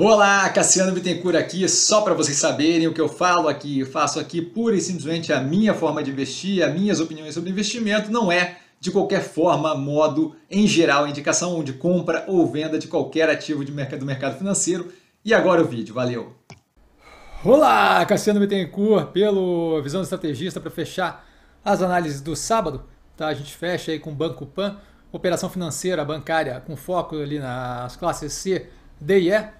Olá, Cassiano Bittencourt aqui, só para vocês saberem o que eu falo aqui, eu faço aqui pura e simplesmente a minha forma de investir, as minhas opiniões sobre investimento, não é de qualquer forma, modo, em geral, indicação de compra ou venda de qualquer ativo de mercado, do mercado financeiro. E agora o vídeo, valeu! Olá, Cassiano Bittencourt, pelo Visão Estrategista, para fechar as análises do sábado, tá? a gente fecha aí com o Banco Pan, operação financeira bancária com foco ali nas classes C, D e E,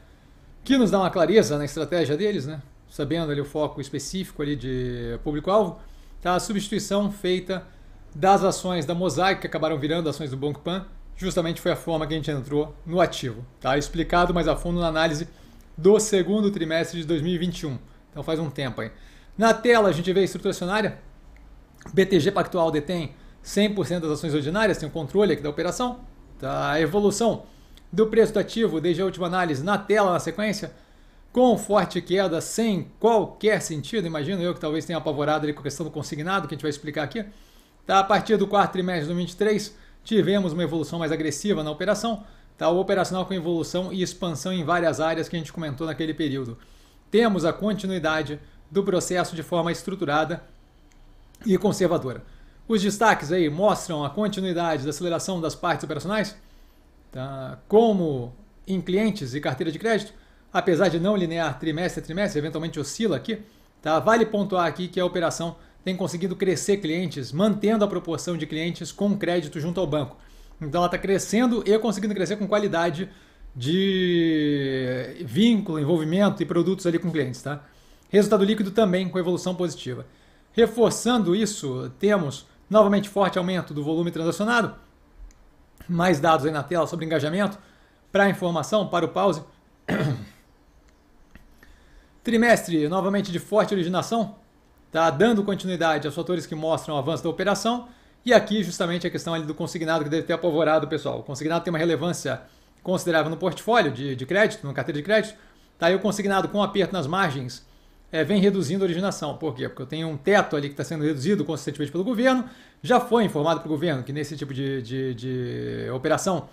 que nos dá uma clareza na estratégia deles, né? sabendo ali o foco específico ali de público-alvo, tá? a substituição feita das ações da Mosaic, que acabaram virando ações do Banco Pan, justamente foi a forma que a gente entrou no ativo. Tá? Explicado mais a fundo na análise do segundo trimestre de 2021. Então faz um tempo aí. Na tela a gente vê a estrutura acionária. BTG Pactual detém 100% das ações ordinárias, tem o controle aqui da operação. Tá? A evolução do preço do ativo desde a última análise na tela, na sequência, com forte queda sem qualquer sentido, imagino eu que talvez tenha apavorado ali com a questão do consignado, que a gente vai explicar aqui. Tá, a partir do quarto trimestre de 2023, tivemos uma evolução mais agressiva na operação, tá, o operacional com evolução e expansão em várias áreas que a gente comentou naquele período. Temos a continuidade do processo de forma estruturada e conservadora. Os destaques aí mostram a continuidade da aceleração das partes operacionais, tá? como em clientes e carteira de crédito, apesar de não linear trimestre a trimestre, eventualmente oscila aqui, tá? vale pontuar aqui que a operação tem conseguido crescer clientes, mantendo a proporção de clientes com crédito junto ao banco. Então ela está crescendo e conseguindo crescer com qualidade de vínculo, envolvimento e produtos ali com clientes. Tá? Resultado líquido também com evolução positiva. Reforçando isso, temos novamente forte aumento do volume transacionado, mais dados aí na tela sobre engajamento. Para informação, para o pause. Trimestre novamente de forte originação, tá dando continuidade aos fatores que mostram o avanço da operação. E aqui justamente a questão ali do consignado que deve ter apavorado o pessoal. O consignado tem uma relevância considerável no portfólio de, de crédito, na carteira de crédito. Tá aí o consignado com aperto nas margens é, vem reduzindo a originação. Por quê? Porque eu tenho um teto ali que está sendo reduzido consistentemente pelo governo, já foi informado para o governo que nesse tipo de, de, de operação,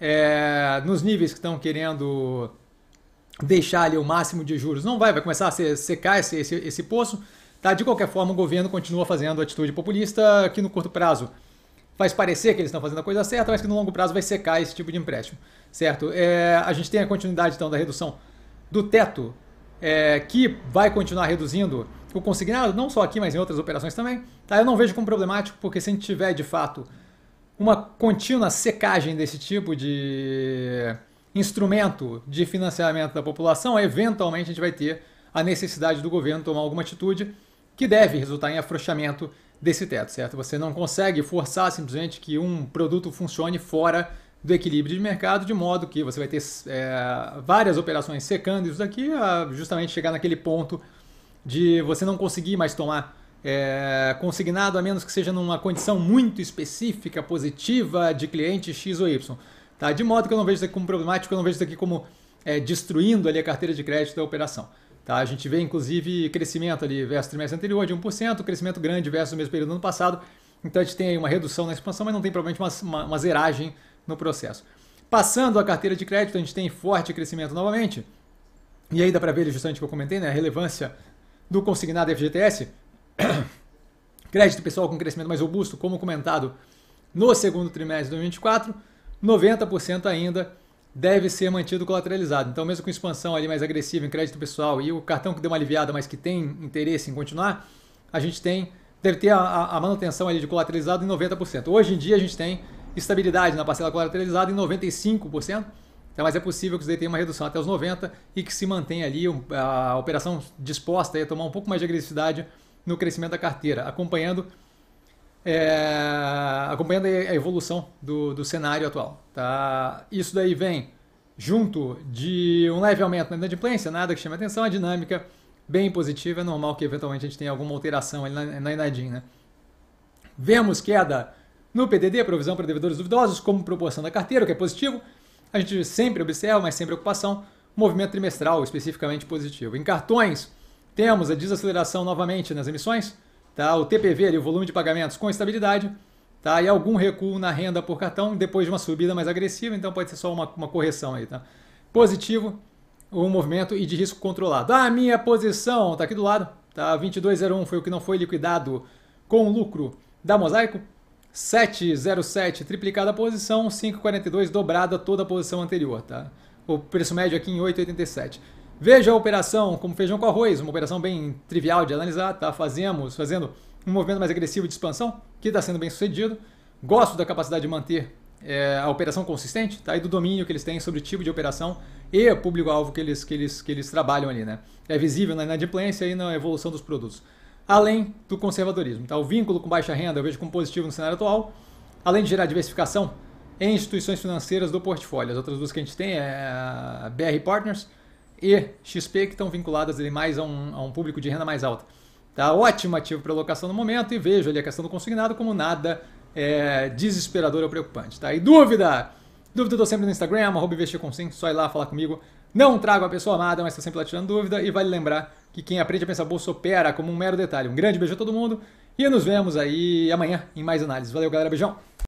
é, nos níveis que estão querendo deixar ali o máximo de juros, não vai, vai começar a secar esse, esse, esse poço. Tá? De qualquer forma, o governo continua fazendo atitude populista que no curto prazo faz parecer que eles estão fazendo a coisa certa, mas que no longo prazo vai secar esse tipo de empréstimo, certo? É, a gente tem a continuidade então da redução do teto é, que vai continuar reduzindo o consignado, não só aqui, mas em outras operações também, tá? eu não vejo como problemático, porque se a gente tiver de fato uma contínua secagem desse tipo de instrumento de financiamento da população, eventualmente a gente vai ter a necessidade do governo tomar alguma atitude que deve resultar em afrouxamento desse teto, certo? Você não consegue forçar simplesmente que um produto funcione fora do equilíbrio de mercado, de modo que você vai ter é, várias operações secando isso daqui, a justamente chegar naquele ponto de você não conseguir mais tomar é, consignado, a menos que seja numa condição muito específica, positiva, de cliente X ou Y. Tá? De modo que eu não vejo isso aqui como problemático, eu não vejo isso aqui como é, destruindo ali a carteira de crédito da operação. Tá? A gente vê, inclusive, crescimento ali versus trimestre anterior de 1%, crescimento grande versus o mesmo período do ano passado. Então a gente tem aí uma redução na expansão, mas não tem provavelmente uma, uma, uma zeragem no processo. Passando a carteira de crédito, a gente tem forte crescimento novamente. E aí dá para ver justamente o que eu comentei, né? A relevância do consignado FGTS. Crédito pessoal com crescimento mais robusto, como comentado no segundo trimestre de 2024, 90% ainda deve ser mantido colateralizado. Então, mesmo com expansão ali mais agressiva em crédito pessoal e o cartão que deu uma aliviada, mas que tem interesse em continuar, a gente tem deve ter a, a manutenção ali de colateralizado em 90%. Hoje em dia a gente tem estabilidade na parcela colateralizada em 95%. Então, mas é possível que isso tenha uma redução até os 90% e que se mantenha ali a operação disposta a tomar um pouco mais de agressividade no crescimento da carteira, acompanhando, é, acompanhando a evolução do, do cenário atual. Tá? Isso daí vem junto de um leve aumento na inadimplência, nada que chame a atenção, a dinâmica bem positiva, é normal que eventualmente a gente tenha alguma alteração ali na, na Inadim. Né? Vemos queda no PDD, a provisão para devedores duvidosos como proporção da carteira, o que é positivo, a gente sempre observa, mas sem preocupação, movimento trimestral especificamente positivo. Em cartões, temos a desaceleração novamente nas emissões, tá? o TPV, ali, o volume de pagamentos com estabilidade, tá? e algum recuo na renda por cartão depois de uma subida mais agressiva, então pode ser só uma, uma correção aí. Tá? Positivo, o movimento e de risco controlado. A ah, minha posição está aqui do lado, tá? 2201 foi o que não foi liquidado com lucro da Mosaico. 7,07 triplicada a posição, 5,42 dobrada toda a posição anterior, tá? O preço médio aqui em 8,87. Veja a operação como feijão com arroz, uma operação bem trivial de analisar, tá? Fazemos, fazendo um movimento mais agressivo de expansão, que está sendo bem sucedido. Gosto da capacidade de manter é, a operação consistente, tá? E do domínio que eles têm sobre o tipo de operação e público-alvo que eles, que, eles, que eles trabalham ali, né? É visível na inadimplência e na evolução dos produtos além do conservadorismo. Tá? O vínculo com baixa renda eu vejo como positivo no cenário atual, além de gerar diversificação em instituições financeiras do portfólio. As outras duas que a gente tem é a BR Partners e XP, que estão vinculadas ali mais a um, a um público de renda mais alta. Tá ótimo ativo para alocação no momento e vejo ali a questão do consignado como nada é, desesperador ou preocupante. Tá? E dúvida? Dúvida eu tô sempre no Instagram, arroba investir com sim, só ir lá falar comigo. Não trago a pessoa amada, mas tô sempre lá tirando dúvida. E vale lembrar que quem aprende a pensar bolsa opera como um mero detalhe. Um grande beijo a todo mundo e nos vemos aí amanhã em mais análises. Valeu, galera. Beijão!